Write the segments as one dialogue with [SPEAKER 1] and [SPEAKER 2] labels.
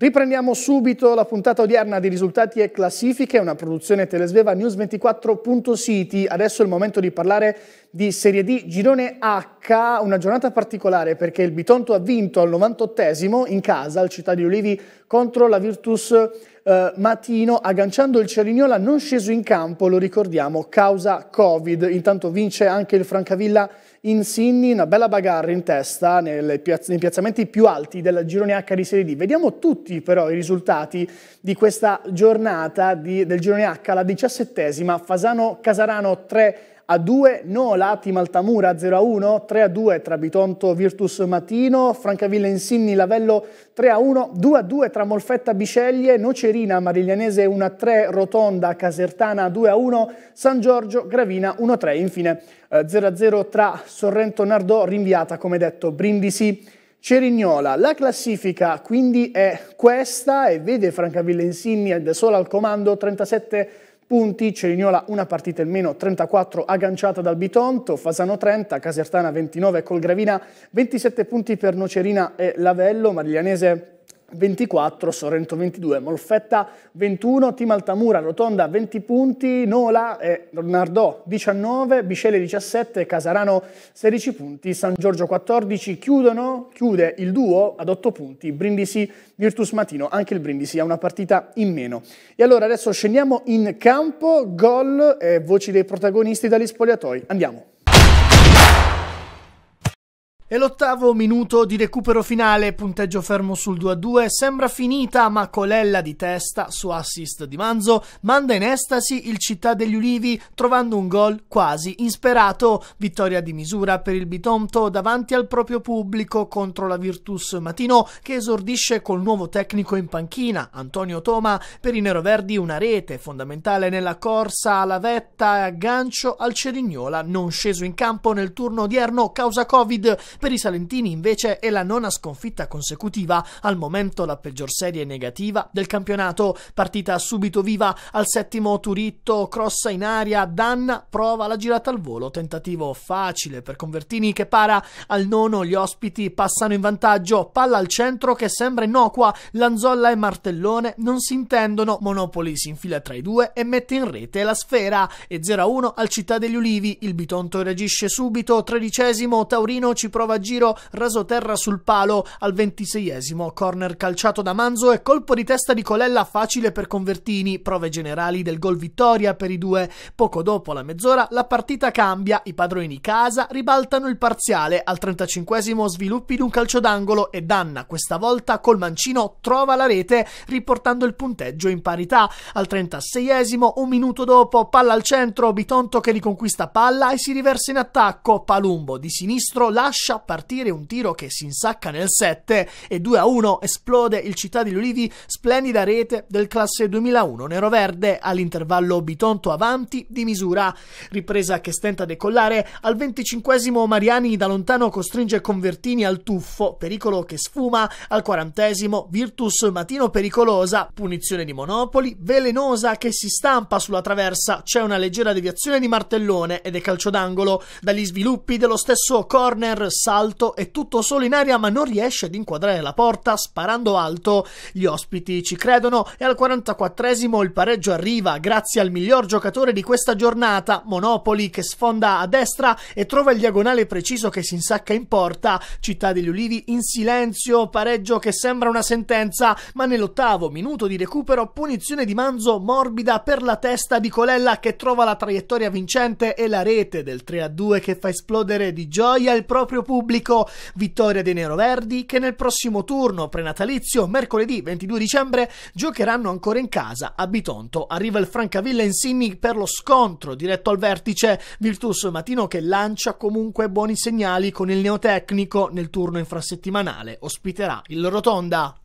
[SPEAKER 1] Riprendiamo subito la puntata odierna di risultati e classifiche, una produzione telesveva news24.city. Adesso è il momento di parlare di Serie D Girone H, una giornata particolare perché il Bitonto ha vinto al 98esimo in casa al Città di Olivi contro la Virtus eh, Matino agganciando il Cerignola non sceso in campo, lo ricordiamo, causa Covid. Intanto vince anche il Francavilla in Sinni, una bella bagarre in testa nei piazzamenti più alti del girone H di Serie D. Vediamo tutti però i risultati di questa giornata di, del girone H, la diciassettesima, Fasano-Casarano 3 a 2 Nola, Team 0 a 1, 3 a 2 tra Bitonto Virtus Matino, Francavilla Insinni Lavello 3 a 1, 2 a 2 tra Molfetta Biceglie, Nocerina Mariglianese 1 a 3, Rotonda Casertana 2 a 1, San Giorgio Gravina 1 a 3, infine 0 eh, a 0 tra Sorrento Nardò rinviata come detto Brindisi Cerignola. La classifica quindi è questa e vede Francavilla Insigni da eh, sola al comando 37 punti, Cerignola una partita in meno, 34 agganciata dal Bitonto, Fasano 30, Casertana 29 col Gravina, 27 punti per Nocerina e Lavello, Mariglianese 24, Sorrento 22, Molfetta 21, Timaltamura, Rotonda 20 punti, Nola e Nardò 19, Bicele 17, Casarano 16 punti, San Giorgio 14, chiudono, chiude il duo ad 8 punti, Brindisi Virtus Matino, anche il Brindisi ha una partita in meno. E allora adesso scendiamo in campo, gol e voci dei protagonisti dagli spogliatoi, andiamo. È l'ottavo minuto di recupero finale, punteggio fermo sul 2-2, sembra finita ma Colella di testa su assist di Manzo manda in estasi il Città degli Ulivi trovando un gol quasi insperato, vittoria di misura per il Bitonto davanti al proprio pubblico contro la Virtus Matino che esordisce col nuovo tecnico in panchina, Antonio Toma, per i neroverdi una rete fondamentale nella corsa alla vetta e aggancio al Cerignola non sceso in campo nel turno odierno causa Covid per i salentini invece è la nona sconfitta consecutiva, al momento la peggior serie negativa del campionato. Partita subito viva al settimo Turitto, crossa in aria, Danna prova la girata al volo, tentativo facile per Convertini che para al nono, gli ospiti passano in vantaggio, palla al centro che sembra innocua, Lanzolla e Martellone non si intendono, Monopoli si infila tra i due e mette in rete la sfera e 0-1 al Città degli Ulivi, il Bitonto reagisce subito, tredicesimo Taurino ci prova trova a giro rasoterra sul palo al ventiseiesimo, corner calciato da Manzo e colpo di testa di Colella facile per Convertini, prove generali del gol vittoria per i due. Poco dopo la mezz'ora la partita cambia, i padroni casa ribaltano il parziale, al 35esimo sviluppi di un calcio d'angolo e Danna questa volta col mancino trova la rete riportando il punteggio in parità. Al 36esimo un minuto dopo palla al centro, Bitonto che riconquista palla e si riversa in attacco, Palumbo di sinistro lascia partire un tiro che si insacca nel 7 e 2 a 1 esplode il Città degli Ulivi, splendida rete del classe 2001 neroverde all'intervallo Bitonto avanti di misura. Ripresa che stenta a decollare, al 25 Mariani da lontano costringe Convertini al tuffo, pericolo che sfuma, al 40 Virtus Matino pericolosa, punizione di Monopoli, velenosa che si stampa sulla traversa, c'è una leggera deviazione di martellone ed è calcio d'angolo. Dagli sviluppi dello stesso corner salto, è tutto solo in aria ma non riesce ad inquadrare la porta sparando alto. Gli ospiti ci credono e al 44esimo il pareggio arriva grazie al miglior giocatore di questa giornata, Monopoli che sfonda a destra e trova il diagonale preciso che si insacca in porta. Città degli Ulivi in silenzio, pareggio che sembra una sentenza, ma nell'ottavo minuto di recupero punizione di Manzo morbida per la testa di Colella che trova la traiettoria vincente e la rete del 3-2 che fa esplodere di gioia il proprio pubblico pubblico Vittoria dei Neroverdi che nel prossimo turno prenatalizio, mercoledì 22 dicembre, giocheranno ancora in casa a Bitonto. Arriva il Francavilla Insigni per lo scontro diretto al vertice Virtus Matino che lancia comunque buoni segnali con il neotecnico nel turno infrasettimanale. Ospiterà il Rotonda.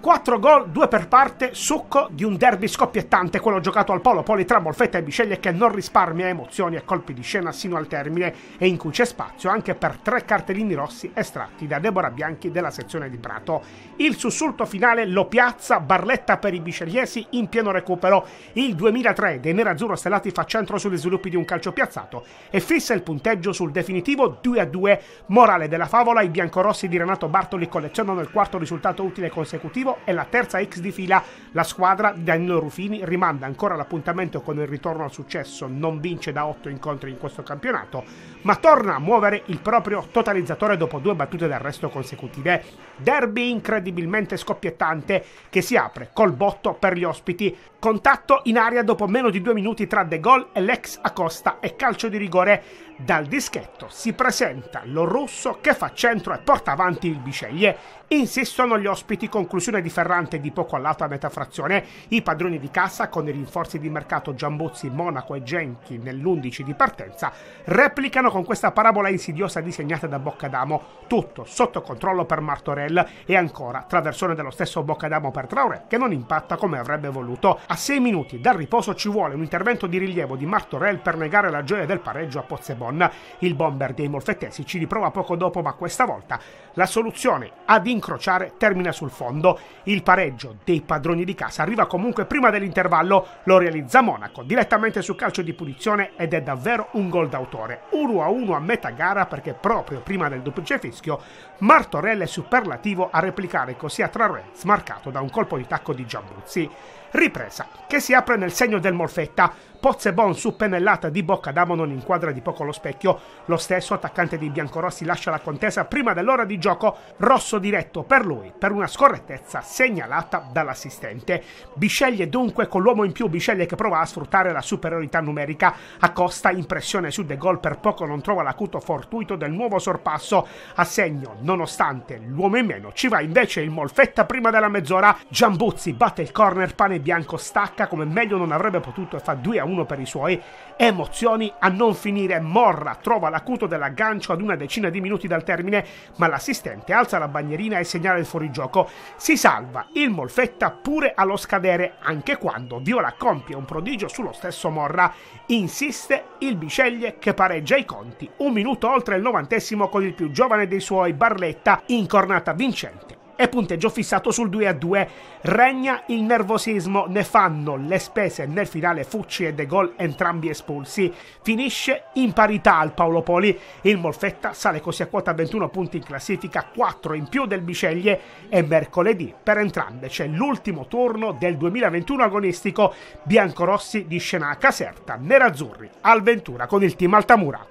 [SPEAKER 2] 4 gol, 2 per parte, succo di un derby scoppiettante, quello giocato al Polo Poli tra Molfetta e Biceglie che non risparmia emozioni e colpi di scena sino al termine e in cui c'è spazio anche per tre cartellini rossi estratti da Deborah Bianchi della sezione di Prato. Il sussulto finale lo piazza Barletta per i bicegliesi in pieno recupero. Il 2003 dei nerazzurro stellati fa centro sugli sviluppi di un calcio piazzato e fissa il punteggio sul definitivo 2-2. Morale della favola, i biancorossi di Renato Bartoli collezionano il quarto risultato utile consecutivo tentativo è la terza X di fila. La squadra di Danilo Rufini rimanda ancora l'appuntamento con il ritorno al successo, non vince da otto incontri in questo campionato, ma torna a muovere il proprio totalizzatore dopo due battute d'arresto consecutive. Derby incredibilmente scoppiettante che si apre col botto per gli ospiti. Contatto in aria dopo meno di due minuti tra De Gaulle e l'ex Acosta e calcio di rigore dal dischetto si presenta lo rosso che fa centro e porta avanti il Biceglie. Insistono gli ospiti, conclusione di Ferrante di poco all'alto a metà frazione. I padroni di cassa, con i rinforzi di mercato Giambuzzi, Monaco e Genchi nell'11 di partenza, replicano con questa parabola insidiosa disegnata da Boccadamo. Tutto sotto controllo per Martorell e ancora traversone dello stesso Boccadamo per Traoré, che non impatta come avrebbe voluto. A 6 minuti dal riposo ci vuole un intervento di rilievo di Martorell per negare la gioia del pareggio a Pozzebon. Ron. Il bomber dei molfettesi ci riprova poco dopo, ma questa volta la soluzione ad incrociare termina sul fondo. Il pareggio dei padroni di casa arriva comunque prima dell'intervallo, lo realizza Monaco direttamente sul calcio di punizione ed è davvero un gol d'autore. 1-1 a, a metà gara perché proprio prima del duplice fischio Martorella è superlativo a replicare così a Trarre marcato da un colpo di tacco di Giambuzzi. Ripresa che si apre nel segno del Molfetta, Pozzebon su pennellata di Bocca Damo non inquadra di poco lo specchio. Lo stesso attaccante di biancorossi lascia la contesa prima dell'ora di gioco. Rosso diretto per lui per una scorrettezza segnalata dall'assistente. Bisceglie dunque con l'uomo in più, Bisceglie che prova a sfruttare la superiorità numerica. Accosta in pressione su De Gaulle. per poco non trova l'acuto fortuito del nuovo sorpasso. A segno, nonostante l'uomo in meno, ci va invece il Molfetta prima della mezz'ora. Giambuzzi batte il corner, pane bianco stacca come meglio non avrebbe potuto e fa 2 a 1 uno per i suoi, emozioni a non finire. Morra trova l'acuto dell'aggancio ad una decina di minuti dal termine, ma l'assistente alza la bandierina e segnala il fuorigioco. Si salva il Molfetta pure allo scadere, anche quando Viola compie un prodigio sullo stesso Morra. Insiste il Biceglie che pareggia i conti. Un minuto oltre il novantesimo con il più giovane dei suoi, Barletta, incornata vincente e punteggio fissato sul 2 a 2. Regna il nervosismo, ne fanno le spese nel finale Fucci e De Gol entrambi espulsi. Finisce in parità al Paolo Poli, il Molfetta sale così a quota 21 punti in classifica, 4 in più del Biceglie e mercoledì per entrambe c'è l'ultimo turno del 2021 agonistico biancorossi di Scena a Caserta, nerazzurri al Ventura con il team Altamura.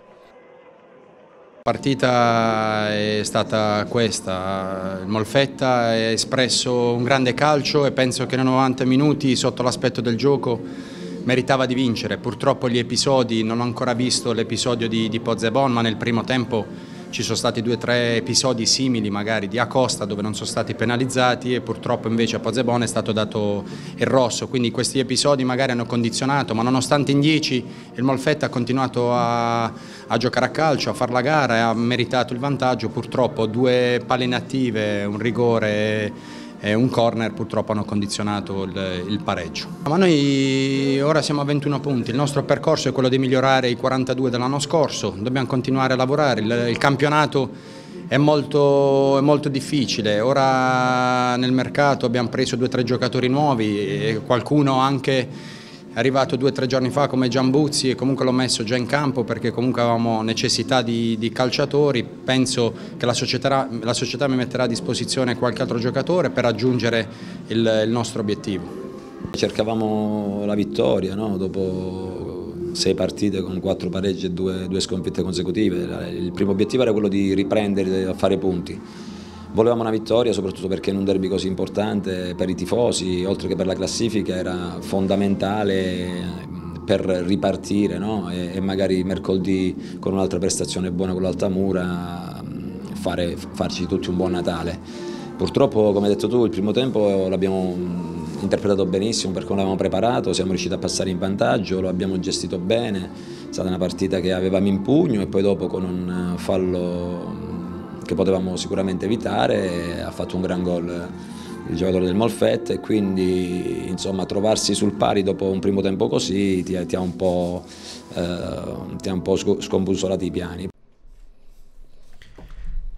[SPEAKER 3] La partita è stata questa, il Molfetta ha espresso un grande calcio e penso che nei 90 minuti sotto l'aspetto del gioco meritava di vincere, purtroppo gli episodi, non ho ancora visto l'episodio di, di Pozzebon ma nel primo tempo ci sono stati due o tre episodi simili magari di Acosta dove non sono stati penalizzati e purtroppo invece a Pozzebone è stato dato il rosso, quindi questi episodi magari hanno condizionato, ma nonostante in 10 il Molfetta ha continuato a, a giocare a calcio, a fare la gara e ha meritato il vantaggio, purtroppo due palle inattive, un rigore e un corner purtroppo hanno condizionato il, il pareggio. Ma noi ora siamo a 21 punti, il nostro percorso è quello di migliorare i 42 dell'anno scorso, dobbiamo continuare a lavorare, il, il campionato è molto, è molto, difficile. Ora nel mercato abbiamo preso due o tre giocatori nuovi, qualcuno anche è arrivato due o tre giorni fa come Giambuzzi e comunque l'ho messo già in campo perché comunque avevamo necessità di, di calciatori, penso che la società, la società, mi metterà a disposizione qualche altro giocatore per raggiungere il, il nostro obiettivo. Cercavamo la vittoria no? dopo sei partite con quattro pareggi e due, due sconfitte consecutive. Il primo obiettivo era quello di riprendere a fare punti volevamo una vittoria soprattutto perché in un derby così importante per i tifosi, oltre che per la classifica, era fondamentale eh, per ripartire no? e, e, magari mercoledì con un'altra prestazione buona con l'Altamura mm, fare, farci tutti un buon Natale. Purtroppo, come hai detto tu, il primo tempo l'abbiamo mm, interpretato benissimo per come l'avevamo preparato, siamo riusciti a passare in vantaggio, lo abbiamo gestito bene, è stata una partita che avevamo in pugno e poi dopo con un eh, fallo che potevamo sicuramente evitare, ha fatto un gran gol il giocatore del Molfette e quindi insomma trovarsi sul pari dopo un primo tempo così ti, ti ha un po', eh, ti ha un po scombussolati i piani.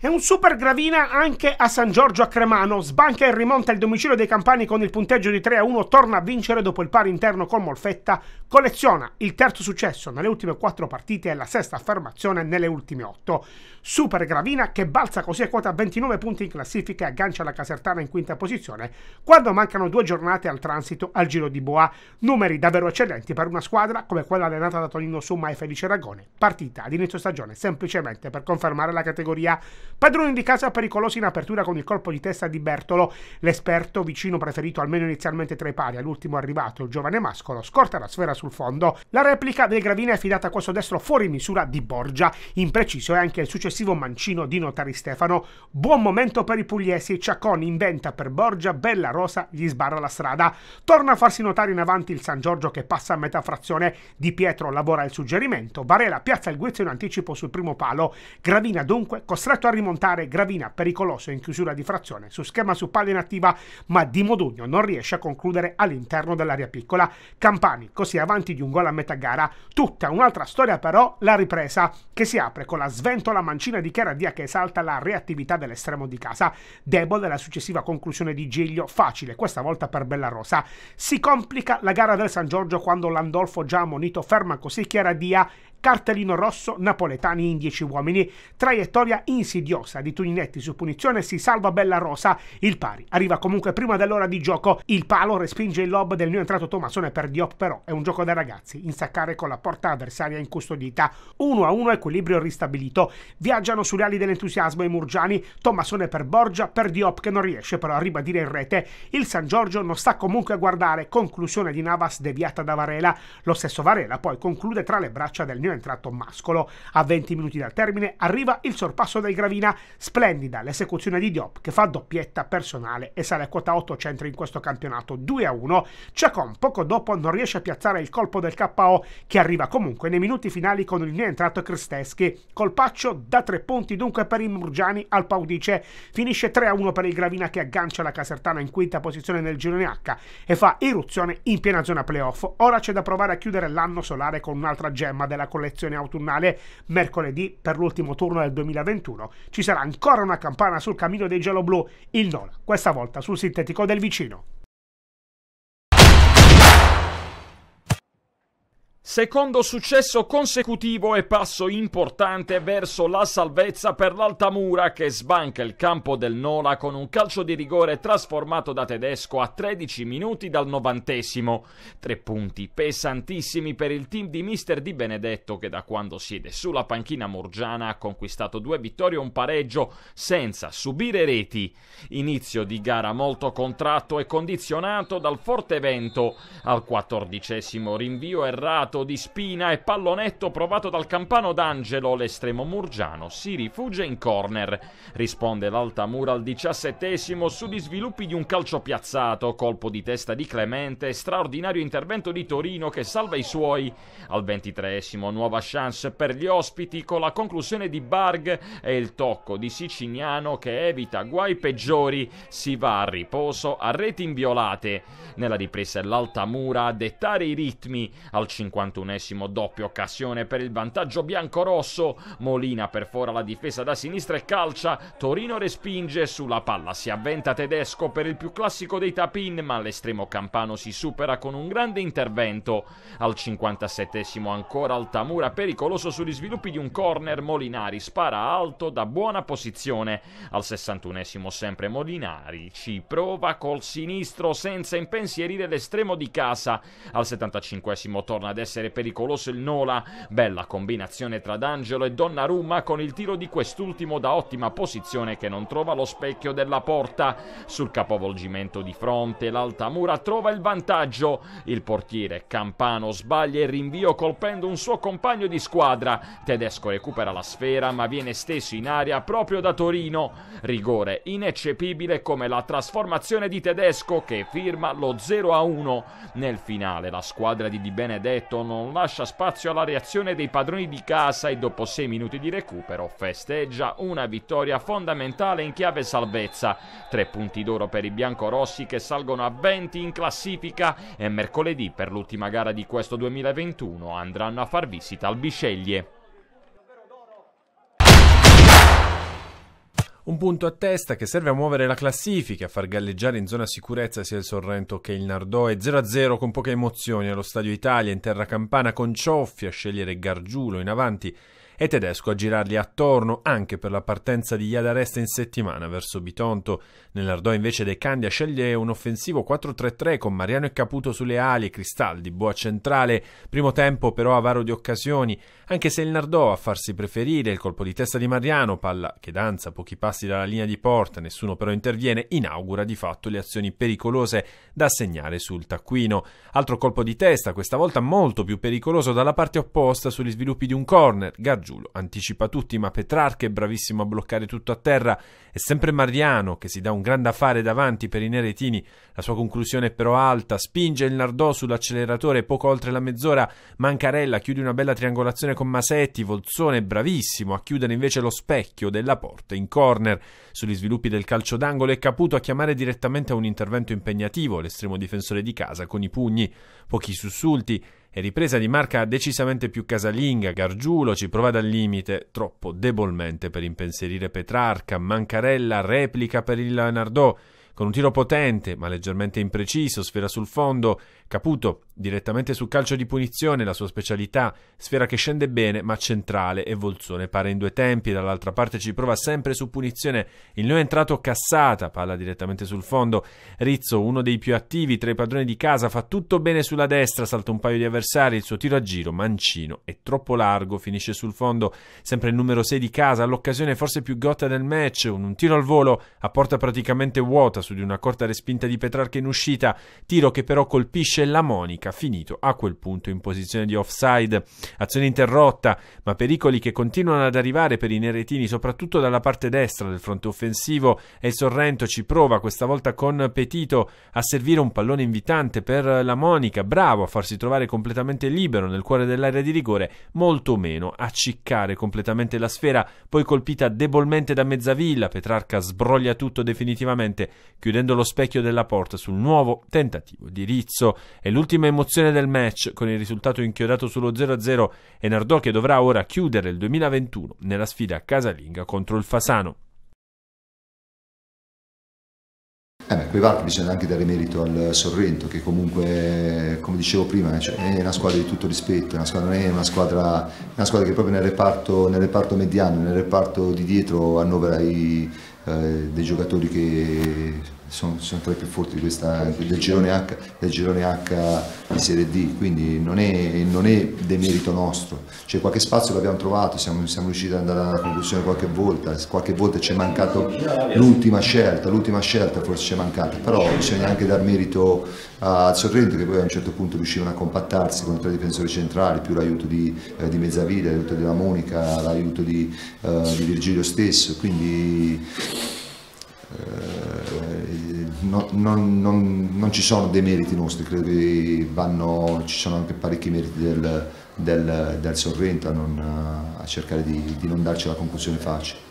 [SPEAKER 2] E un super gravina anche a San Giorgio a Cremano. Sbanca e rimonta il domicilio dei campani con il punteggio di 3 a 1. Torna a vincere dopo il pari interno con Molfetta. Colleziona il terzo successo nelle ultime 4 partite e la sesta affermazione nelle ultime 8. Super gravina che balza così a quota 29 punti in classifica e aggancia la Casertana in quinta posizione quando mancano due giornate al transito al Giro di Boa. Numeri davvero eccellenti per una squadra come quella allenata da Tonino Summa e Felice Ragone. Partita ad inizio stagione semplicemente per confermare la categoria. Padroni di casa pericolosi in apertura con il colpo di testa di Bertolo, l'esperto vicino preferito almeno inizialmente tra i pari, all'ultimo arrivato il giovane mascolo, scorta la sfera sul fondo. La replica del Gravina è affidata a questo destro fuori misura di Borgia, impreciso è anche il successivo mancino di Notari Stefano. Buon momento per i pugliesi, Ciacconi inventa per Borgia, Bella Rosa gli sbarra la strada. Torna a farsi notare in avanti il San Giorgio che passa a metà frazione, Di Pietro lavora il suggerimento, Varela piazza il guizzo in anticipo sul primo palo, Gravina dunque costretto a rimontare montare Gravina pericoloso in chiusura di frazione su schema su palla inattiva, ma Di Modugno non riesce a concludere all'interno dell'area piccola. Campani così avanti di un gol a metà gara. Tutta un'altra storia però la ripresa che si apre con la sventola mancina di Caradia che esalta la reattività dell'estremo di casa. Debole la successiva conclusione di Giglio, facile questa volta per Bellarosa. Si complica la gara del San Giorgio quando Landolfo già ammonito ferma così Chiaradia Cartellino rosso, napoletani in 10 uomini. Traiettoria insidiosa di Tuninetti su punizione, si salva Bella Rosa, il pari. Arriva comunque prima dell'ora di gioco, il palo respinge il lob del new entrato Tomassone per Diop, però è un gioco da ragazzi, insaccare con la porta avversaria incustodita. 1 a 1 equilibrio ristabilito. Viaggiano sulle ali dell'entusiasmo i Murgiani, Tomassone per Borgia, per Diop che non riesce però a ribadire in rete. Il San Giorgio non sta comunque a guardare, conclusione di Navas deviata da Varela. Lo stesso Varela poi conclude tra le braccia del new Gravina, entrato mascolo. A 20 minuti dal termine arriva il sorpasso del Gravina, splendida l'esecuzione di Diop che fa doppietta personale e sale a quota 8 centri in questo campionato 2 a 1. Chacon poco dopo non riesce a piazzare il colpo del KO che arriva comunque nei minuti finali con il rientrato Kristeschi. Colpaccio da 3 punti dunque per i Murgiani al Paudice. Finisce 3 a 1 per il Gravina che aggancia la Casertana in quinta posizione nel girone H e fa irruzione in piena zona playoff. Ora c'è da provare a chiudere l'anno solare con un'altra gemma della colonna collezione autunnale mercoledì per l'ultimo turno del 2021. Ci sarà ancora una campana sul cammino dei gialloblu, il Nola, questa volta sul sintetico del vicino.
[SPEAKER 4] Secondo successo consecutivo e passo importante verso la salvezza per l'Altamura che sbanca il campo del Nola con un calcio di rigore trasformato da tedesco a 13 minuti dal novantesimo. Tre punti pesantissimi per il team di mister Di Benedetto che da quando siede sulla panchina murgiana ha conquistato due vittorie e un pareggio senza subire reti. Inizio di gara molto contratto e condizionato dal forte vento. Al quattordicesimo rinvio errato Sfilato di spina e pallonetto provato dal campano d'Angelo, l'estremo murgiano si rifugia in corner. Risponde l'Altamura al diciassettesimo sugli sviluppi di un calcio piazzato, colpo di testa di Clemente, straordinario intervento di Torino che salva i suoi. Al ventitreesimo nuova chance per gli ospiti con la conclusione di Barg e il tocco di Siciliano che evita guai peggiori. Si va a riposo a reti inviolate. Nella ripresa è l'Altamura a dettare i ritmi. Al 50 51esimo doppia occasione per il vantaggio biancorosso. Molina perfora la difesa da sinistra e calcia. Torino respinge, sulla palla si avventa Tedesco per il più classico dei tapin, ma l'estremo campano si supera con un grande intervento. Al 57esimo ancora Altamura pericoloso sugli sviluppi di un corner, Molinari spara alto da buona posizione. Al 61esimo sempre Molinari ci prova col sinistro senza impensierire l'estremo di casa. Al 75esimo torna ad essere essere pericoloso il Nola. Bella combinazione tra D'Angelo e Donnarumma con il tiro di quest'ultimo da ottima posizione che non trova lo specchio della porta. Sul capovolgimento di fronte l'Altamura trova il vantaggio. Il portiere Campano sbaglia il rinvio colpendo un suo compagno di squadra. Tedesco recupera la sfera ma viene stesso in aria proprio da Torino. Rigore ineccepibile come la trasformazione di Tedesco che firma lo 0 a 1. Nel finale la squadra di Di Benedetto non lascia spazio alla reazione dei padroni di casa e dopo 6 minuti di recupero festeggia una vittoria fondamentale in chiave salvezza. Tre punti d'oro per i biancorossi che salgono a 20 in classifica e mercoledì per l'ultima gara di questo 2021 andranno a far visita al Bisceglie.
[SPEAKER 5] Un punto a testa che serve a muovere la classifica, a far galleggiare in zona sicurezza sia il Sorrento che il Nardò e 0-0 con poche emozioni allo Stadio Italia in terra campana con Cioffi a scegliere Gargiulo in avanti e Tedesco a girargli attorno anche per la partenza di Iadaresta in settimana verso Bitonto. Nell'Ardò invece De Candia sceglie un offensivo 4-3-3 con Mariano e Caputo sulle ali e Cristaldi, boa centrale, primo tempo però avaro di occasioni, anche se il Nardò a farsi preferire il colpo di testa di Mariano, palla che danza pochi passi dalla linea di porta, nessuno però interviene, inaugura di fatto le azioni pericolose da segnare sul taccuino. Altro colpo di testa, questa volta molto più pericoloso dalla parte opposta sugli sviluppi di un corner, Gargiù giù, anticipa tutti, ma Petrarca è bravissimo a bloccare tutto a terra, è sempre Mariano che si dà un grande affare davanti per i neretini, la sua conclusione è però alta, spinge il Nardò sull'acceleratore poco oltre la mezz'ora, Mancarella chiude una bella triangolazione con Masetti, Volzone è bravissimo a chiudere invece lo specchio della porta in corner, sugli sviluppi del calcio d'angolo è Caputo a chiamare direttamente a un intervento impegnativo, l'estremo difensore di casa con i pugni, pochi sussulti, e ripresa di marca decisamente più casalinga, Gargiulo ci prova dal limite, troppo debolmente per impensierire Petrarca, Mancarella replica per il Nardò, con un tiro potente ma leggermente impreciso, sfera sul fondo, Caputo direttamente sul calcio di punizione, la sua specialità, sfera che scende bene ma centrale e Volzone pare in due tempi, dall'altra parte ci prova sempre su punizione, il no è entrato cassata, palla direttamente sul fondo, Rizzo uno dei più attivi tra i padroni di casa, fa tutto bene sulla destra, salta un paio di avversari, il suo tiro a giro, mancino, è troppo largo, finisce sul fondo, sempre il numero 6 di casa, all'occasione forse più gotta del match, un tiro al volo a porta praticamente vuota, su di una corta respinta di Petrarca in uscita, tiro che però colpisce la Monica, finito a quel punto in posizione di offside. Azione interrotta, ma pericoli che continuano ad arrivare per i neretini, soprattutto dalla parte destra del fronte offensivo e il Sorrento ci prova questa volta con Petito a servire un pallone invitante per la Monica, bravo a farsi trovare completamente libero nel cuore dell'area di rigore, molto meno a ciccare completamente la sfera, poi colpita debolmente da Mezzavilla, Petrarca sbroglia tutto definitivamente chiudendo lo specchio della porta sul nuovo tentativo di Rizzo. E l'ultima emozione del match, con il risultato inchiodato sullo 0-0 è Nardò che dovrà ora chiudere il 2021 nella sfida casalinga contro il Fasano.
[SPEAKER 6] Eh beh, quei VAR bisogna anche dare merito al Sorrento che comunque, come dicevo prima, eh, cioè, è una squadra di tutto rispetto, una squadra, è una squadra, una squadra che proprio nel reparto, nel reparto mediano, nel reparto di dietro annovera i eh, dei giocatori che sono, sono, tra i più forti questa, del, girone H, del, girone H, di Serie D, quindi non è, non è demerito nostro, c'è qualche spazio l'abbiamo trovato, siamo, siamo, riusciti ad andare alla conclusione qualche volta, qualche volta ci è mancato l'ultima scelta, l'ultima scelta forse ci è mancata, però bisogna anche dar merito al Sorrento che poi a un certo punto riuscivano a compattarsi con i tre difensori centrali, più l'aiuto di, eh, di Mezzaviglia, l'aiuto della Monica, l'aiuto di, eh, di Virgilio stesso, quindi eh, non, non, non, ci sono dei meriti nostri, credo che vanno, ci sono anche parecchi meriti del, del, del Sorrento a, non, a cercare di, di non darci la conclusione facile.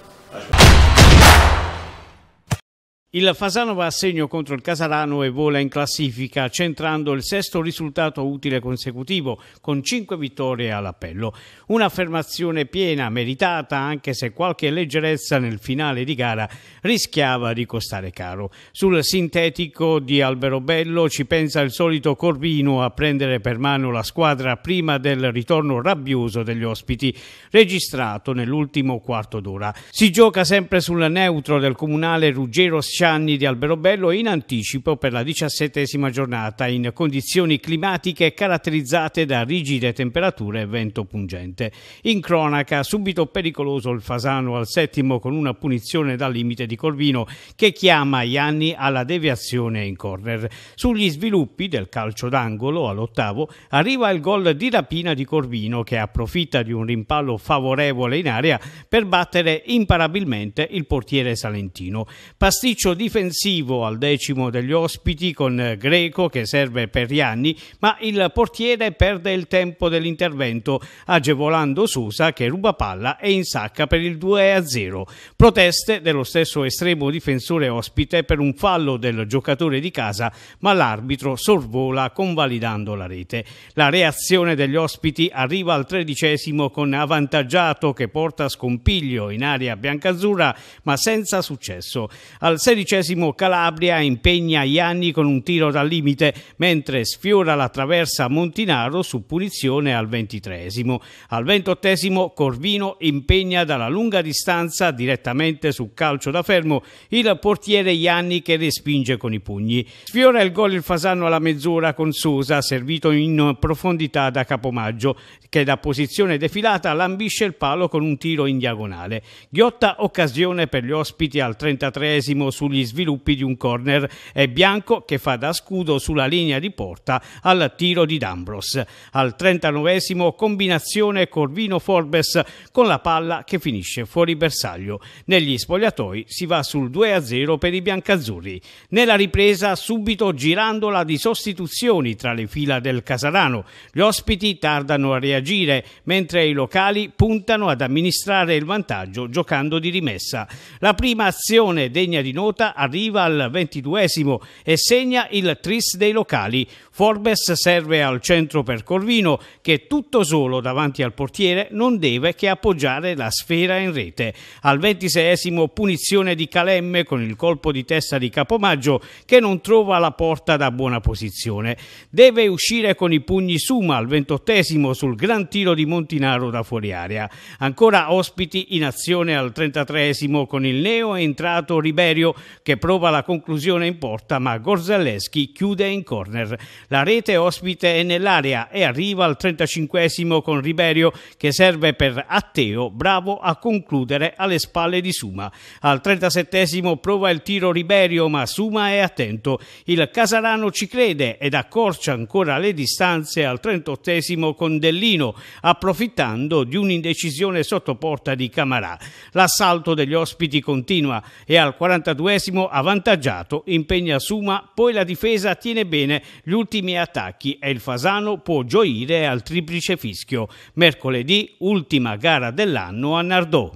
[SPEAKER 7] Il Fasano va a segno contro il Casarano e vola in classifica, centrando il sesto risultato utile consecutivo, con cinque vittorie all'appello. Un'affermazione piena, meritata, anche se qualche leggerezza nel finale di gara rischiava di costare caro. Sul sintetico di Alberobello ci pensa il solito Corvino a prendere per mano la squadra prima del ritorno rabbioso degli ospiti, registrato nell'ultimo quarto d'ora. Si gioca sempre sul neutro del comunale Ruggero Sciarra 10 anni di Alberobello in anticipo per la diciassettesima giornata in condizioni climatiche caratterizzate da rigide temperature e vento pungente. In cronaca, subito pericoloso il Fasano al settimo con una punizione dal limite di Corvino che chiama Ianni alla deviazione in corner. Sugli sviluppi del calcio d'angolo all'ottavo arriva il gol di rapina di Corvino che approfitta di un rimpallo favorevole in area per battere imparabilmente il portiere salentino. Pasticcio calcio difensivo al decimo degli ospiti con Greco che serve per gli anni, ma il portiere perde il tempo dell'intervento agevolando Susa che ruba palla e insacca per il 2-0. Proteste dello stesso estremo difensore ospite per un fallo del giocatore di casa, ma l'arbitro sorvola convalidando la rete. La reazione degli ospiti arriva al tredicesimo con avvantaggiato che porta scompiglio in area biancazzurra, ma senza successo. Al sedicesimo sedicesimo Calabria impegna Ianni con un tiro dal limite, mentre sfiora la traversa Montinaro su punizione al ventitresimo. Al ventottesimo Corvino impegna dalla lunga distanza direttamente su calcio da fermo il portiere Ianni che respinge con i pugni. Sfiora il gol il Fasano alla mezz'ora con Sosa, servito in profondità da Capomaggio, che da posizione defilata lambisce il palo con un tiro in diagonale. Ghiotta occasione per gli ospiti al trentatreesimo sul sugli sviluppi di un corner bianco che fa da scudo sulla linea di porta al tiro di D'Ambros. Al 39 combinazione Corvino Forbes con la palla che finisce fuori bersaglio. Negli spogliatoi si va sul 2-0 per i biancazzurri. Nella ripresa subito girandola di sostituzioni tra le fila del Casarano. Gli ospiti tardano a reagire mentre i locali puntano ad amministrare il vantaggio giocando di rimessa. La prima azione degna di nota arriva al ventiduesimo e segna il tris dei locali, Forbes serve al centro per Corvino che tutto solo davanti al portiere non deve che appoggiare la sfera in rete. Al ventiseiesimo punizione di Calemme con il colpo di testa di Capomaggio che non trova la porta da buona posizione. Deve uscire con i pugni Suma al ventottesimo sul gran tiro di Montinaro da fuori area. Ancora ospiti in azione al trentatreesimo con il neo entrato Riberio che prova la conclusione in porta ma Gorzelleschi chiude in corner. La rete ospite è nell'area e arriva al 35 con Riberio che serve per Atteo, bravo a concludere alle spalle di Suma. Al 37 prova il tiro Riberio ma Suma è attento. Il Casarano ci crede ed accorcia ancora le distanze al 38 con Dellino approfittando di un'indecisione sotto porta di Camarà. L'assalto degli ospiti continua e al 42 avvantaggiato impegna Suma, poi la difesa tiene bene gli ultimi ultimi attacchi e il Fasano può gioire al triplice fischio. Mercoledì, ultima gara dell'anno a Nardò.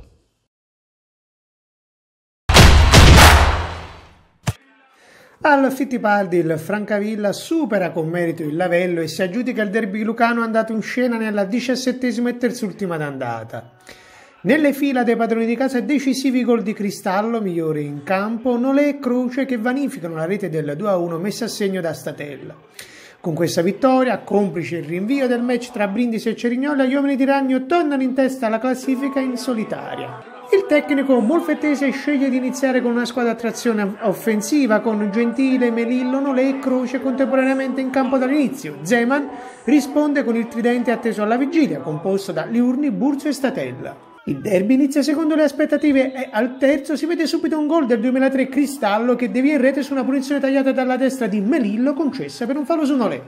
[SPEAKER 8] Al Fittipaldi il Francavilla supera con merito il Lavello e si aggiudica il derby lucano andato in scena nella diciassettesima e terzultima d'andata. Nelle fila dei padroni di casa decisivi gol di Cristallo, migliore in campo, Nolè e Croce che vanificano la rete del 2-1 messa a segno da Statella. Con questa vittoria, complice il rinvio del match tra Brindisi e Cerignola, gli uomini di Ragno tornano in testa alla classifica in solitaria. Il tecnico molfettese sceglie di iniziare con una squadra a trazione offensiva con Gentile, Melillo, Nolè e Croce contemporaneamente in campo dall'inizio. Zeman risponde con il tridente atteso alla vigilia, composto da Liurni, Burzo e Statella. Il derby inizia secondo le aspettative e al terzo si vede subito un gol del 2003 Cristallo che devia in rete su una punizione tagliata dalla destra di Melillo concessa per un fallo su Nolè.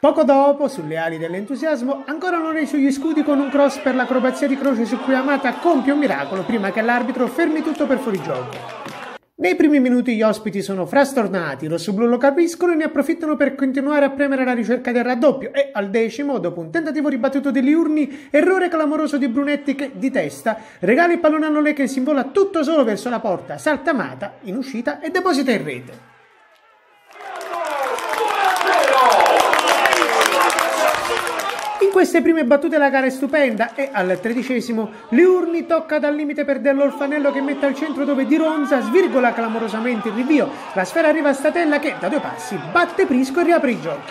[SPEAKER 8] Poco dopo, sulle ali dell'entusiasmo, ancora non Nolè sugli scudi con un cross per l'acrobazia di croce su cui Amata compie un miracolo prima che l'arbitro fermi tutto per fuorigioco. Nei primi minuti gli ospiti sono frastornati, i rossoblù lo capiscono e ne approfittano per continuare a premere la ricerca del raddoppio e al decimo, dopo un tentativo ribattuto degli urni, errore clamoroso di Brunetti che, di testa, regala il pallone a Nolè che si invola tutto solo verso la porta, saltamata in uscita e deposita in rete. queste prime battute la gara è stupenda e al tredicesimo Liurni tocca dal limite per dell'orfanello che mette al centro dove Di Ronza svirgola clamorosamente il rinvio. La sfera arriva a Statella che da due passi batte Prisco e riapre il gioco.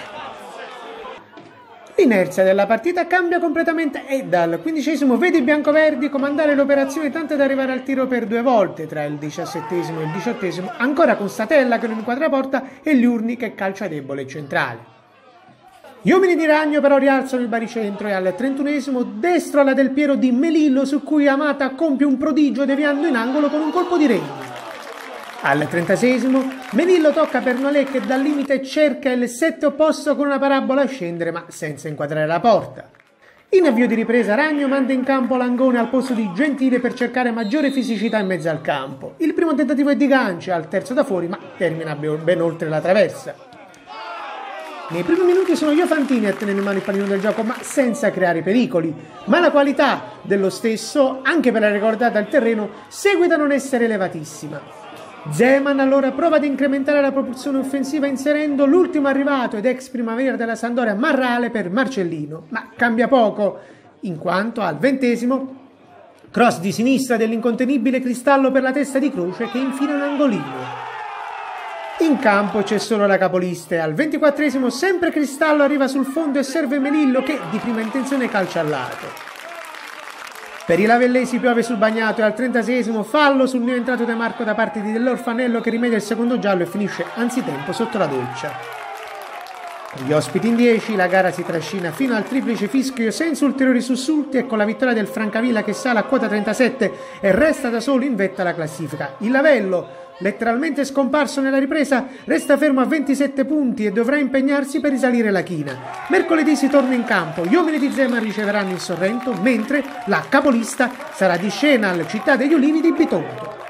[SPEAKER 8] L'inerzia della partita cambia completamente e dal quindicesimo vede i biancoverdi comandare l'operazione tanto da arrivare al tiro per due volte tra il diciassettesimo e il diciottesimo, ancora con Statella che lo inquadra porta e Liurni che calcia debole centrale. Gli uomini di Ragno però rialzano il baricentro e al trentunesimo destro alla del Piero di Melillo su cui Amata compie un prodigio deviando in angolo con un colpo di regno. Al trentasesimo Melillo tocca Pernolè che dal limite cerca il sette opposto con una parabola a scendere ma senza inquadrare la porta. In avvio di ripresa Ragno manda in campo Langone al posto di Gentile per cercare maggiore fisicità in mezzo al campo. Il primo tentativo è di gancia, al terzo da fuori ma termina ben oltre la traversa. Nei primi minuti sono io Fantini a tenere in mano il pallino del gioco, ma senza creare pericoli. Ma la qualità dello stesso, anche per la ricordata al terreno, seguita a non essere elevatissima. Zeman allora prova ad incrementare la propulsione offensiva inserendo l'ultimo arrivato ed ex primavera della Sandoria Marrale per Marcellino, ma cambia poco, in quanto al ventesimo cross di sinistra dell'incontenibile Cristallo per la testa di Croce che infila un angolino. In campo c'è solo la capolista e al 24 sempre Cristallo arriva sul fondo e serve Melillo che di prima intenzione calcia all'arco. Per i Lavellesi piove sul bagnato e al 36 fallo sul neo entrato De Marco da parte di dell'Orfanello che rimedia il secondo giallo e finisce anzitempo sotto la doccia. Gli ospiti in 10, la gara si trascina fino al triplice fischio senza ulteriori sussulti e con la vittoria del Francavilla che sale a quota 37 e resta da solo in vetta alla classifica. Il Lavello letteralmente scomparso nella ripresa, resta fermo a 27 punti e dovrà impegnarsi per risalire la china. Mercoledì si torna in campo, gli uomini di Zema riceveranno il Sorrento, mentre la capolista sarà di scena al Città degli Olivi di Bitonto.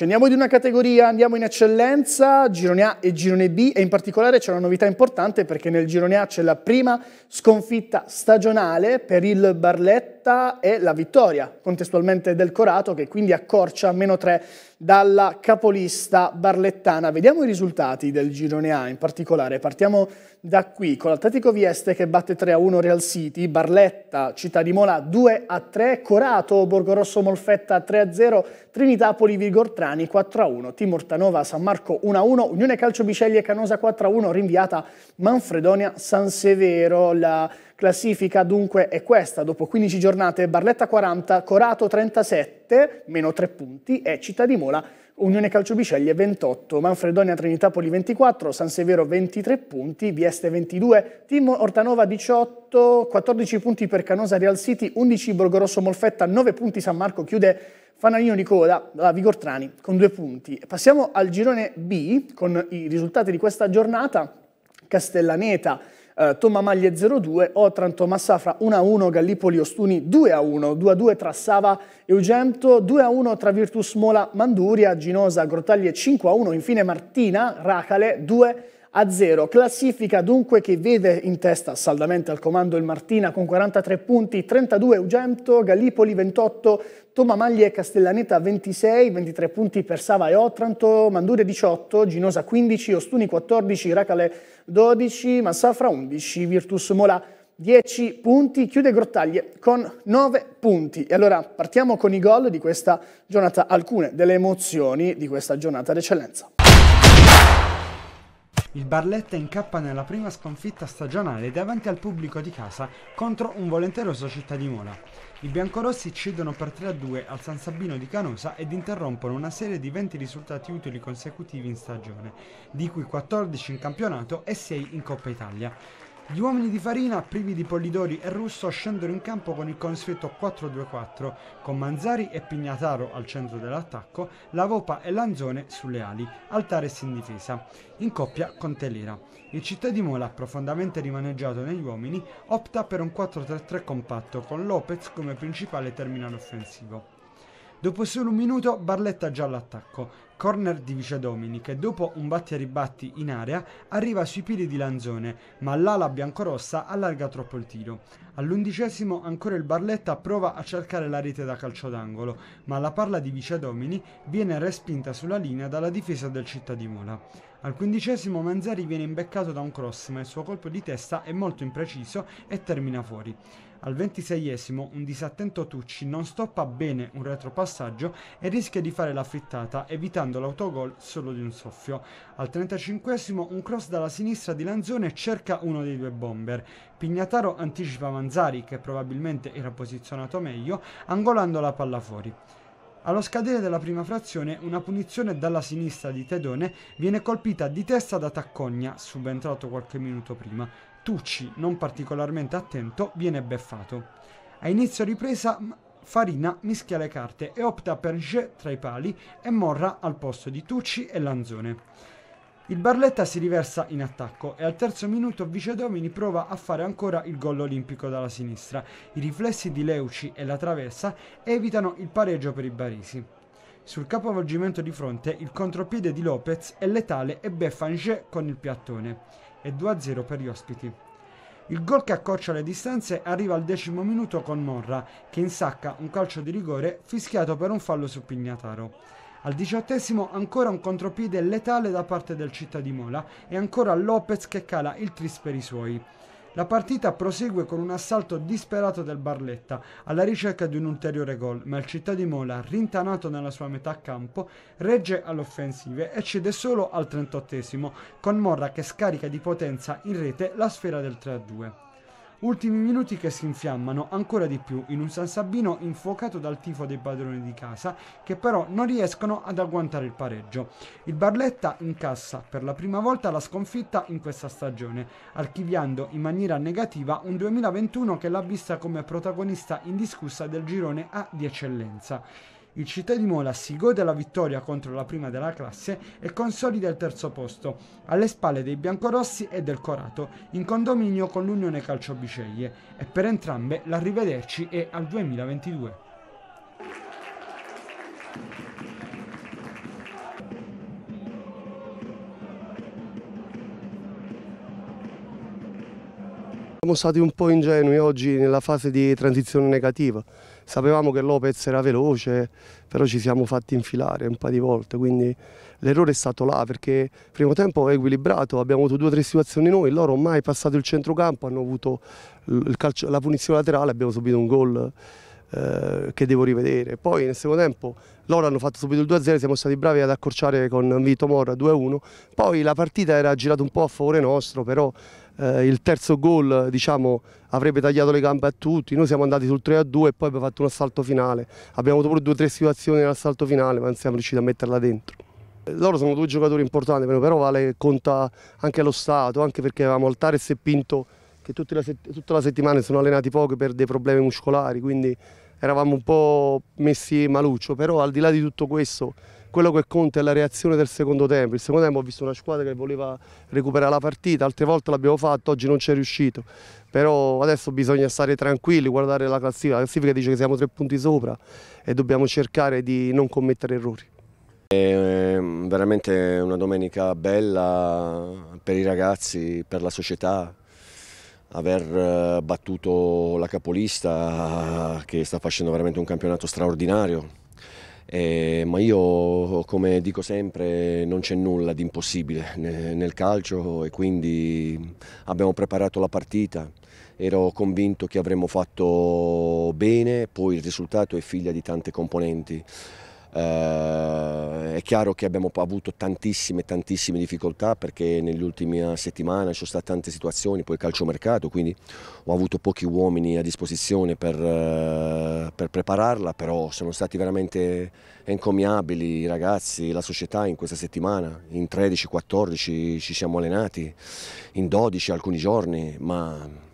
[SPEAKER 1] Scendiamo di una categoria, andiamo in eccellenza, girone A e girone B e in particolare c'è una novità importante perché nel girone A c'è la prima sconfitta stagionale per il Barletto. Valletta e la vittoria contestualmente del Corato che quindi accorcia a meno 3 dalla capolista barlettana. Vediamo i risultati del girone A in particolare. Partiamo da qui con l'Atletico Vieste che batte 3-1 a Real City, Barletta, Città di Mola 2-3, a Corato, Borgorosso Molfetta 3-0, a Trinitapoli Vigortrani 4-1, a Timortanova San Marco 1-1, a Unione Calcio Biceglie Canosa 4-1, a rinviata Manfredonia San Severo. La Classifica dunque è questa, dopo 15 giornate Barletta 40, Corato 37, meno 3 punti, e Città di Mola, Unione Calcio Calciobiceglie 28, Manfredonia Trinitapoli 24, San Severo 23 punti, Vieste 22, Timo Ortanova 18, 14 punti per Canosa Real City, 11 Borgorosso Molfetta, 9 punti San Marco chiude Fanalino di coda, la Vigortrani con 2 punti. Passiamo al girone B con i risultati di questa giornata, Castellaneta eh, Tomamaglie 0-2, Otranto Massafra 1-1, Gallipoli Ostuni 2-1, 2-2 tra Sava e Ugento, 2-1 tra Virtus Mola Manduria, Ginosa Grottaglie 5-1, infine Martina Racale 2 a 0. Classifica dunque che vede in testa saldamente al comando il Martina con 43 punti, 32 Eugento, Gallipoli 28, Toma Maglie e Castellaneta 26, 23 punti per Sava e Otranto, Mandure 18, Ginosa 15, Ostuni 14, Racale 12, Massafra 11, Virtus Mola 10 punti, chiude Grottaglie con 9 punti. E allora partiamo con i gol di questa giornata, alcune delle emozioni di questa giornata d'eccellenza.
[SPEAKER 9] Il Barletta incappa nella prima sconfitta stagionale davanti al pubblico di casa contro un volenteroso città di Mola. I biancorossi cedono per 3-2 al San Sabino di Canosa ed interrompono una serie di 20 risultati utili consecutivi in stagione, di cui 14 in campionato e 6 in Coppa Italia. Gli uomini di Farina, privi di Pollidori e Russo, scendono in campo con il consueto 4-2-4, con Manzari e Pignataro al centro dell'attacco, Lavopa e Lanzone sulle ali, Altares in difesa, in coppia con Telera. Il città di Mola, profondamente rimaneggiato negli uomini, opta per un 4-3-3 compatto, con Lopez come principale terminale offensivo. Dopo solo un minuto Barletta già all'attacco, corner di Vicedomini che dopo un batti e ribatti in area arriva sui piedi di Lanzone, ma l'ala biancorossa allarga troppo il tiro. All'undicesimo ancora il Barletta prova a cercare la rete da calcio d'angolo, ma la palla di Vicedomini viene respinta sulla linea dalla difesa del Città di Mola. Al quindicesimo Manzari viene imbeccato da un cross, ma il suo colpo di testa è molto impreciso e termina fuori. Al 26esimo un disattento Tucci non stoppa bene un retropassaggio e rischia di fare la frittata evitando l'autogol solo di un soffio. Al 35esimo un cross dalla sinistra di Lanzone cerca uno dei due bomber. Pignataro anticipa Manzari che probabilmente era posizionato meglio angolando la palla fuori. Allo scadere della prima frazione, una punizione dalla sinistra di Tedone viene colpita di testa da Taccogna, subentrato qualche minuto prima. Tucci, non particolarmente attento, viene beffato. A inizio ripresa Farina mischia le carte e opta per G tra i pali e Morra al posto di Tucci e Lanzone. Il Barletta si riversa in attacco e al terzo minuto Vicedomini prova a fare ancora il gol olimpico dalla sinistra. I riflessi di Leuci e la traversa evitano il pareggio per i barisi. Sul capovolgimento di fronte il contropiede di Lopez è letale e beffa Angé con il piattone e 2-0 per gli ospiti. Il gol che accorcia le distanze arriva al decimo minuto con Morra, che insacca un calcio di rigore fischiato per un fallo su Pignataro. Al diciottesimo ancora un contropiede letale da parte del città di Mola e ancora Lopez che cala il tris per i suoi. La partita prosegue con un assalto disperato del Barletta alla ricerca di un ulteriore gol, ma il città di Mola, rintanato nella sua metà campo, regge all'offensiva e cede solo al 38 esimo con Morra che scarica di potenza in rete la sfera del 3-2. Ultimi minuti che si infiammano ancora di più in un San Sabino infuocato dal tifo dei padroni di casa che però non riescono ad agguantare il pareggio. Il Barletta incassa per la prima volta la sconfitta in questa stagione, archiviando in maniera negativa un 2021 che l'ha vista come protagonista indiscussa del girone A di eccellenza. Il Città di Mola si gode la vittoria contro la prima della classe e consolida il terzo posto, alle spalle dei biancorossi e del Corato, in condominio con l'Unione Calcio Biceglie. E per entrambe l'arrivederci è al 2022.
[SPEAKER 6] Siamo stati un po' ingenui oggi nella fase di transizione negativa sapevamo che Lopez era veloce, però ci siamo fatti infilare un paio di volte, quindi l'errore è stato là perché primo tempo è equilibrato, abbiamo avuto due o tre situazioni noi, loro mai passato il centrocampo, hanno avuto calcio, la punizione laterale, abbiamo subito un gol eh, che devo rivedere. Poi nel secondo tempo loro hanno fatto subito il 2-0, siamo stati bravi ad accorciare con Vito Morra 2-1, poi la partita era girata un po' a favore nostro, però eh, il terzo gol diciamo, avrebbe tagliato le gambe a tutti, noi siamo andati sul 3-2 e poi abbiamo fatto un assalto finale, abbiamo avuto pure due o tre situazioni nell'assalto finale ma non siamo riusciti a metterla dentro. Eh, loro sono due giocatori importanti, però Vale conta anche lo Stato, anche perché avevamo Altares e Pinto che tutta la, tutta la settimana sono allenati poco per dei problemi muscolari, quindi eravamo un po' messi maluccio, però al di là di tutto questo quello che conta è la reazione del secondo tempo. Il secondo tempo ho visto una squadra che voleva recuperare la partita, altre volte l'abbiamo fatto, oggi non c'è riuscito. Però adesso bisogna stare tranquilli, guardare la classifica. La classifica dice che siamo tre punti sopra e dobbiamo cercare di non commettere errori.
[SPEAKER 10] È ehm, veramente una domenica bella per i ragazzi, per la società, aver eh, battuto la capolista che sta facendo veramente un campionato straordinario eh, ma io come dico sempre non c'è nulla di impossibile nel calcio e quindi abbiamo preparato la partita, ero convinto che avremmo fatto bene, poi il risultato è figlia di tante componenti. Eh, è chiaro che abbiamo avuto tantissime, tantissime difficoltà perché negli ultimi eh, settimane ci sono state tante situazioni, poi calciomercato, quindi ho avuto pochi uomini a disposizione per, eh, per prepararla, però sono stati veramente encomiabili i ragazzi, la società in questa settimana, in 13-14 ci siamo allenati, in 12 alcuni giorni, ma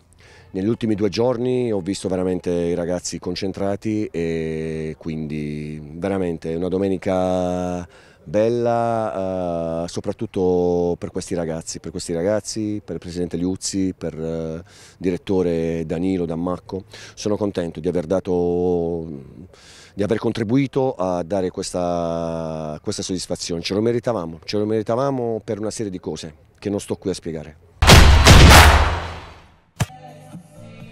[SPEAKER 10] negli ultimi due giorni ho visto veramente i ragazzi concentrati e quindi veramente una domenica bella eh, soprattutto per questi ragazzi, per questi ragazzi, per il presidente Liuzzi, per il eh, direttore Danilo Dammacco. Sono contento di aver, dato, di aver contribuito a dare questa, questa soddisfazione, ce lo meritavamo, ce lo meritavamo per una serie di cose che non sto qui a spiegare.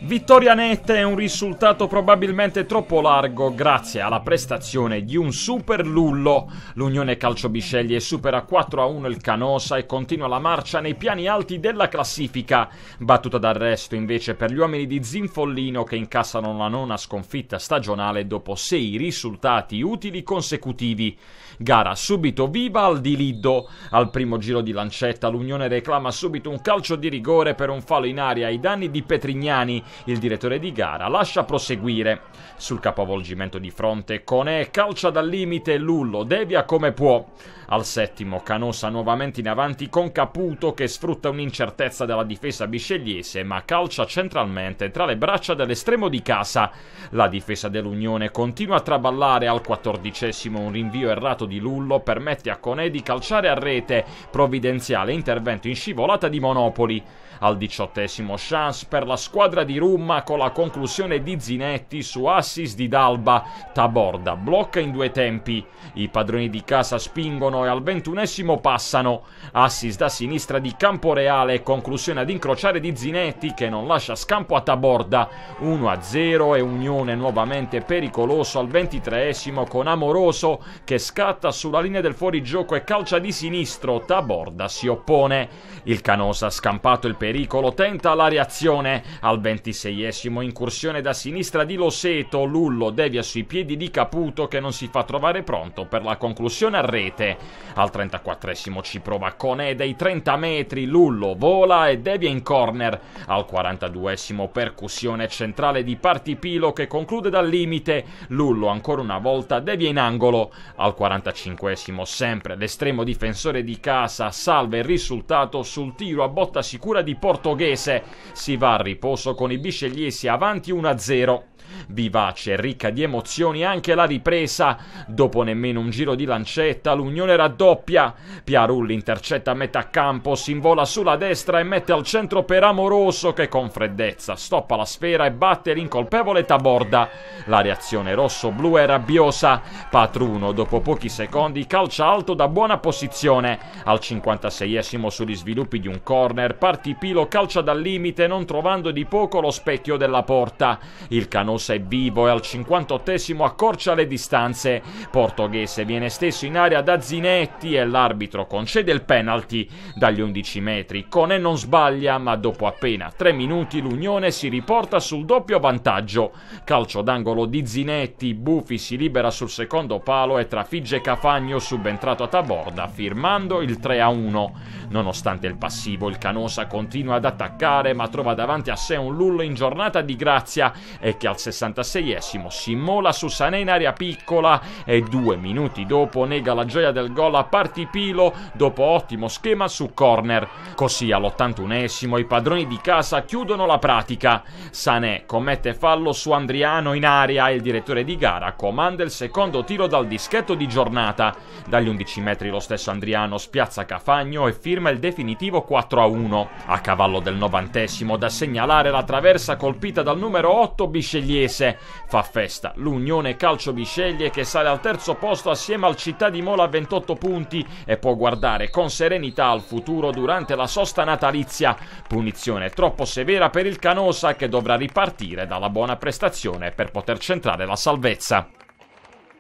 [SPEAKER 4] Vittoria netta è un risultato probabilmente troppo largo grazie alla prestazione di un super lullo. L'Unione Calcio Bisceglie supera 4-1 il Canosa e continua la marcia nei piani alti della classifica. Battuta d'arresto invece per gli uomini di Zinfollino che incassano la nona sconfitta stagionale dopo sei risultati utili consecutivi. Gara subito viva al di Lido. Al primo giro di lancetta l'Unione reclama subito un calcio di rigore per un fallo in aria ai danni di Petrignani. Il direttore di gara lascia proseguire. Sul capovolgimento di fronte Cone calcia dal limite Lullo devia come può. Al settimo Canossa nuovamente in avanti con Caputo che sfrutta un'incertezza della difesa biscegliese ma calcia centralmente tra le braccia dell'estremo di casa. La difesa dell'Unione continua a traballare al quattordicesimo un rinvio errato alto di Lullo permette a Conè di calciare a rete, provvidenziale intervento in scivolata di Monopoli. Al diciottesimo chance per la squadra di Rumma con la conclusione di Zinetti su assist di Dalba. Taborda blocca in due tempi. I padroni di casa spingono e al ventunesimo passano. Assist da sinistra di Camporeale, conclusione ad incrociare di Zinetti che non lascia scampo a Taborda. 1-0 e Unione nuovamente pericoloso al ventitreesimo con Amoroso che scatta sulla linea del fuorigioco e calcia di sinistro. Taborda si oppone. Il Canosa ha scampato il pericolo, tenta la reazione. Al 26esimo incursione da sinistra di Loseto, Lullo devia sui piedi di Caputo che non si fa trovare pronto per la conclusione a rete. Al 34esimo ci prova Conè dei 30 metri, Lullo vola e devia in corner. Al 42esimo percussione centrale di Partipilo che conclude dal limite, Lullo ancora una volta devia in angolo. Al 45esimo sempre l'estremo difensore di casa salva il risultato sul tiro a botta sicura di portoghese. Si va a riposo con i biscegliesi avanti 1-0. Vivace, ricca di emozioni anche la ripresa. Dopo nemmeno un giro di lancetta, l'Unione raddoppia. Piarulli intercetta a metà campo, si invola sulla destra e mette al centro per Amoroso che con freddezza stoppa la sfera e batte l'incolpevole Taborda. La reazione rosso-blu è rabbiosa. Patruno, dopo pochi secondi, calcia alto da buona posizione. Al 56esimo sugli sviluppi di un corner, partì Pilo calcia dal limite non trovando di poco lo specchio della porta. Il Canossa è vivo e al 58 accorcia le distanze. Portoghese viene stesso in aria da Zinetti e l'arbitro concede il penalty. Dagli 11 metri Cone non sbaglia, ma dopo appena 3 minuti l'Unione si riporta sul doppio vantaggio. Calcio d'angolo di Zinetti, Bufi si libera sul secondo palo e trafigge Cafagno subentrato a taborda firmando il 3-1. Nonostante il passivo, il Canossa continua continua ad attaccare ma trova davanti a sé un Lullo in giornata di grazia e che al 66esimo si immola su Sané in area piccola e due minuti dopo nega la gioia del gol a Partipilo dopo ottimo schema su corner. Così all'81esimo i padroni di casa chiudono la pratica. Sané commette fallo su Andriano in aria e il direttore di gara comanda il secondo tiro dal dischetto di giornata. Dagli 11 metri lo stesso Andriano spiazza Cafagno e firma il definitivo 4 a 1. A cavallo del novantesimo da segnalare la traversa colpita dal numero 8 Biscegliese. Fa festa l'Unione Calcio Bisceglie che sale al terzo posto assieme al Città di Mola a 28 punti e può guardare con serenità al futuro durante la sosta natalizia. Punizione troppo severa per il Canosa che dovrà ripartire dalla buona prestazione per poter centrare la salvezza.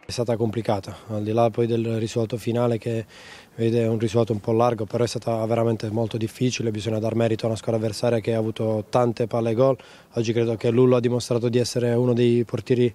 [SPEAKER 11] È stata complicata, al di là poi del risultato finale che è un risultato un po' largo, però è stata veramente molto difficile, bisogna dar merito a una squadra avversaria che ha avuto tante palle gol, oggi credo che Lullo ha dimostrato di essere uno dei portieri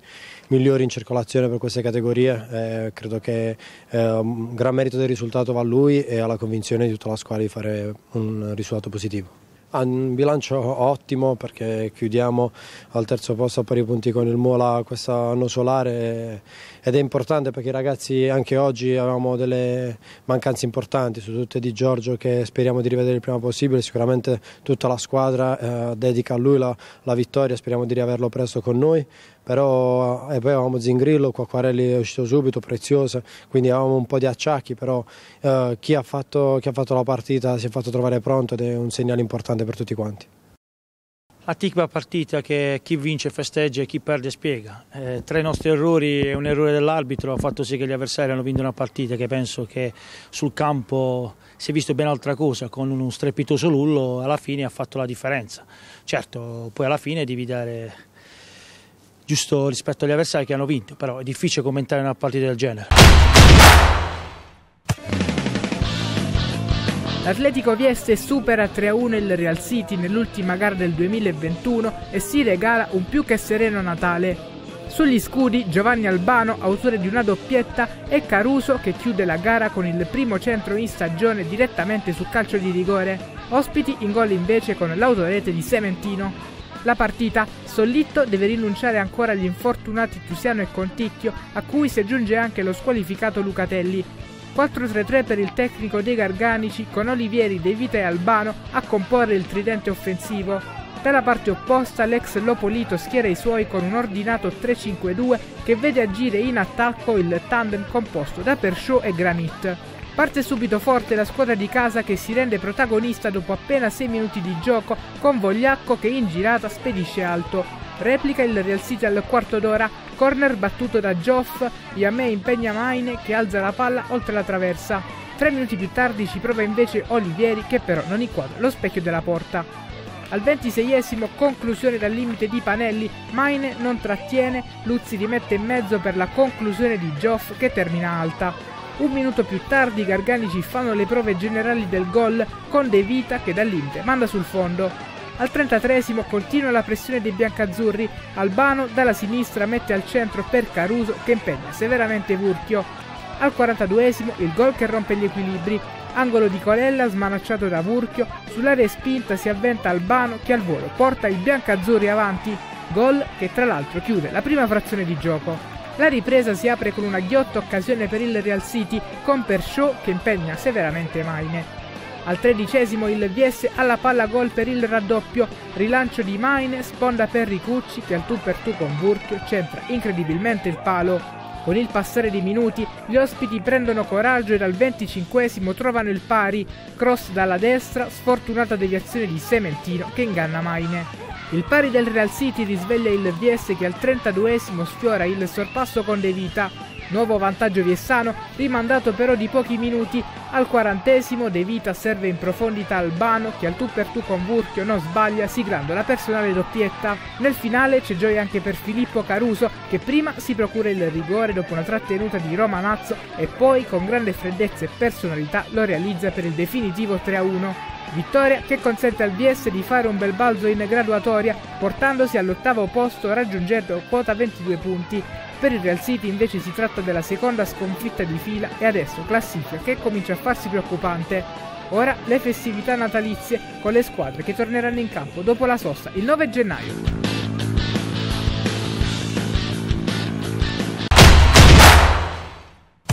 [SPEAKER 11] migliori in circolazione per queste categorie, eh, credo che eh, un gran merito del risultato va a lui e alla convinzione di tutta la squadra di fare un risultato positivo ha ah, un bilancio ottimo perché chiudiamo al terzo posto a pari punti con il Mola quest'anno solare ed è importante perché i ragazzi anche oggi avevamo delle mancanze importanti su tutte di Giorgio che speriamo di rivedere il prima possibile, sicuramente tutta la squadra eh, dedica a lui la, la vittoria, speriamo di riaverlo presto con noi però eh, poi avevamo Zingrillo, Quacquarelli è uscito subito, Preziosa, quindi avevamo un po' di acciacchi, però eh, chi, ha fatto, chi ha fatto la partita si è fatto trovare pronto ed è un segnale importante per tutti quanti. A Tikva partita che chi vince festeggia e chi perde spiega. Eh, tra i nostri errori e un errore dell'arbitro ha fatto sì che gli avversari hanno vinto una partita che penso che sul campo si è visto ben altra cosa, con uno strepitoso lullo alla fine ha fatto la differenza. Certo, poi alla fine devi dare giusto rispetto agli avversari che hanno vinto, però è difficile commentare una partita del genere.
[SPEAKER 12] L'Atletico Vieste supera 3-1 il Real City nell'ultima gara del 2021 e si regala un più che sereno Natale. Sugli scudi Giovanni Albano, autore di una doppietta, e Caruso che chiude la gara con il primo centro in stagione direttamente su calcio di rigore. Ospiti in gol invece con l'autorete di Sementino la partita. Sollitto deve rinunciare ancora agli infortunati Tusiano e Conticchio, a cui si aggiunge anche lo squalificato Lucatelli. 4-3-3 per il tecnico dei Garganici con Olivieri, De Vita e Albano a comporre il tridente offensivo. Dalla parte opposta l'ex Lopolito schiera i suoi con un ordinato 3-5-2 che vede agire in attacco il tandem composto da Perciò e Granit. Parte subito forte la squadra di casa che si rende protagonista dopo appena 6 minuti di gioco con Vogliacco che in girata spedisce alto. Replica il Real City al quarto d'ora, corner battuto da Joff, Yame impegna Maine che alza la palla oltre la traversa. Tre minuti più tardi ci prova invece Olivieri che però non inquadra lo specchio della porta. Al 26esimo, conclusione dal limite di Panelli, Maine non trattiene, Luzzi rimette in mezzo per la conclusione di Joff che termina alta. Un minuto più tardi i garganici fanno le prove generali del gol con De Vita che dall'Inte manda sul fondo. Al 33 continua la pressione dei biancazzurri, Albano dalla sinistra mette al centro per Caruso che impegna severamente Vurchio. Al 42 il gol che rompe gli equilibri, angolo di Colella smanacciato da Vurchio, sull'area spinta si avventa Albano che al volo porta i biancazzurri avanti, gol che tra l'altro chiude la prima frazione di gioco. La ripresa si apre con una ghiotta occasione per il Real City, con Pershaw che impegna severamente Maine. Al tredicesimo il Viesse alla palla gol per il raddoppio, rilancio di Maine, sponda per Ricucci che al tu per tu con Burke centra incredibilmente il palo. Con il passare dei minuti gli ospiti prendono coraggio e dal 25 trovano il pari, cross dalla destra, sfortunata deviazione di Sementino che inganna Maine. Il pari del Real City risveglia il VS che al 32 sfiora il sorpasso con De Vita, Nuovo vantaggio Viessano, rimandato però di pochi minuti al quarantesimo, De Vita serve in profondità Albano che al tu per tu con Burchio non sbaglia siglando la personale doppietta. Nel finale c'è gioia anche per Filippo Caruso che prima si procura il rigore dopo una trattenuta di Romanazzo e poi con grande freddezza e personalità lo realizza per il definitivo 3-1. Vittoria che consente al BS di fare un bel balzo in graduatoria, portandosi all'ottavo posto raggiungendo quota 22 punti. Per il Real City invece si tratta della seconda sconfitta di fila e adesso classifica che comincia a farsi preoccupante. Ora le festività natalizie con le squadre che torneranno in campo dopo la sosta il 9 gennaio.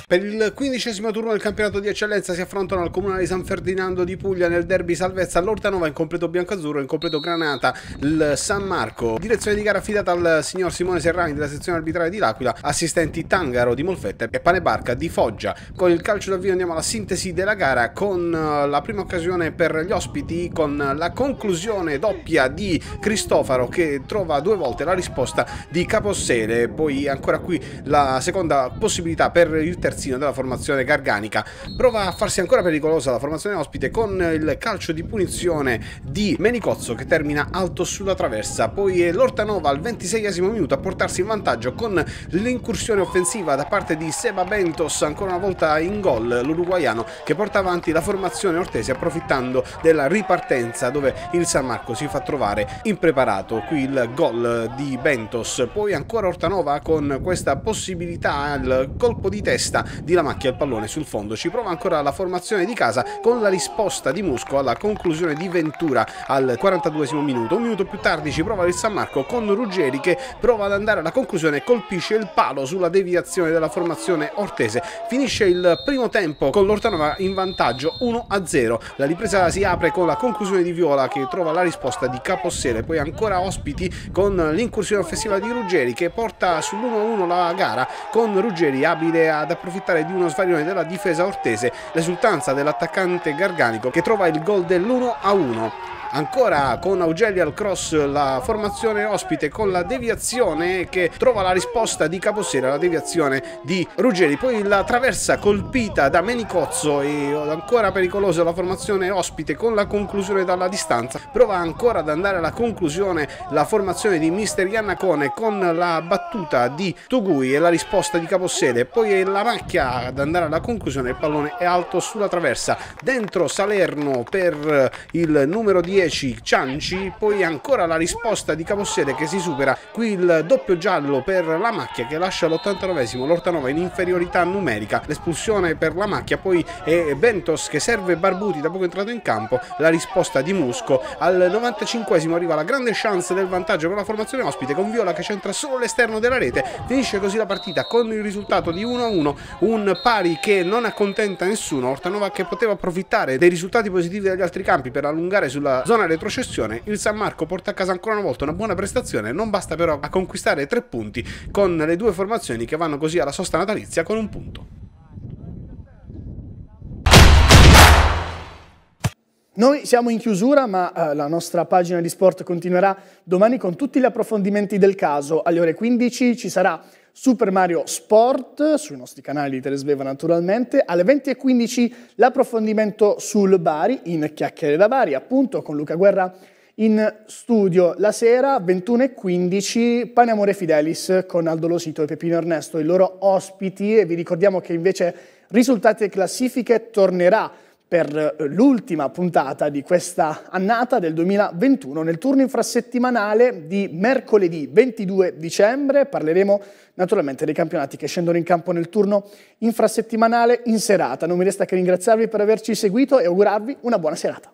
[SPEAKER 13] Per il quindicesimo turno del campionato di eccellenza si affrontano al Comunale di San Ferdinando di Puglia nel derby salvezza l'Ortanova in completo biancazzurro e in completo granata il San Marco. Direzione di gara affidata al signor Simone Serrani della sezione arbitrale di L'Aquila, assistenti Tangaro di Molfetta e Panebarca di Foggia. Con il calcio d'avvio andiamo alla sintesi della gara con eh, la prima occasione per gli ospiti con la conclusione doppia di Cristofaro che trova due volte la risposta di Capossele, poi ancora qui la seconda possibilità per il terzo terzino della formazione garganica. Prova a farsi ancora pericolosa la formazione ospite con il calcio di punizione di Menicozzo che termina alto sulla traversa. Poi l'Ortanova al 26 minuto a portarsi in vantaggio con l'incursione offensiva da parte di Seba Bentos, ancora una volta in gol l'uruguaiano che porta avanti la formazione ortese approfittando della ripartenza dove il San Marco si fa trovare impreparato. Qui il gol di Bentos, poi ancora Ortanova con questa possibilità al colpo di testa di la macchia il pallone sul fondo, ci prova ancora la formazione di casa con la risposta di Musco alla conclusione di Ventura al 42 minuto, un minuto più tardi ci prova il San Marco con Ruggeri che prova ad andare alla conclusione, e colpisce il palo sulla deviazione della formazione ortese, finisce il primo tempo con l'Ortanova in vantaggio 1-0, la ripresa si apre con la conclusione di Viola che trova la risposta di Capossele, poi ancora ospiti con l'incursione offensiva di Ruggeri che porta sull'1-1 la gara con Ruggeri abile ad approfondire approfittare di uno svarione della difesa ortese, l'esultanza dell'attaccante Garganico che trova il gol dell'1-1. a Ancora con Augelli al cross la formazione ospite con la deviazione che trova la risposta di Caposera, la deviazione di Ruggeri, poi la traversa colpita da Menicozzo e ancora pericolosa la formazione ospite con la conclusione dalla distanza, prova ancora ad andare alla conclusione la formazione di Mister Iannacone con la battuta di Tugui e la risposta di Capossede, poi è la macchia ad andare alla conclusione, il pallone è alto sulla traversa, dentro Salerno per il numero 10 10 Cianci, poi ancora la risposta di Capossede che si supera, qui il doppio giallo per la macchia che lascia l'89esimo l'Ortanova in inferiorità numerica, l'espulsione per la macchia, poi è Ventos che serve Barbuti da poco entrato in campo, la risposta di Musco, al 95esimo arriva la grande chance del vantaggio per la formazione ospite con Viola che centra solo l'esterno della rete, finisce così la partita con il risultato di 1-1, un pari che non accontenta nessuno, Ortanova che poteva approfittare dei risultati positivi degli altri campi per allungare sulla Zona retrocessione, il San Marco porta a casa ancora una volta una buona prestazione, non basta però a conquistare tre punti con le due formazioni che vanno così alla sosta natalizia con un punto.
[SPEAKER 1] Noi siamo in chiusura, ma eh, la nostra pagina di sport continuerà domani con tutti gli approfondimenti del caso. Alle ore 15 ci sarà Super Mario Sport, sui nostri canali di Telesveva naturalmente, alle 20.15 l'approfondimento sul Bari, in Chiacchiere da Bari, appunto con Luca Guerra in studio la sera 21.15 Pane Amore Fidelis con Aldo Losito e Pepino Ernesto, i loro ospiti e vi ricordiamo che invece risultati e classifiche tornerà per eh, l'ultima puntata di questa annata del 2021. Nel turno infrasettimanale di mercoledì 22 dicembre parleremo naturalmente dei campionati che scendono in campo nel turno infrasettimanale in serata. Non mi resta che ringraziarvi per averci seguito e augurarvi una buona serata.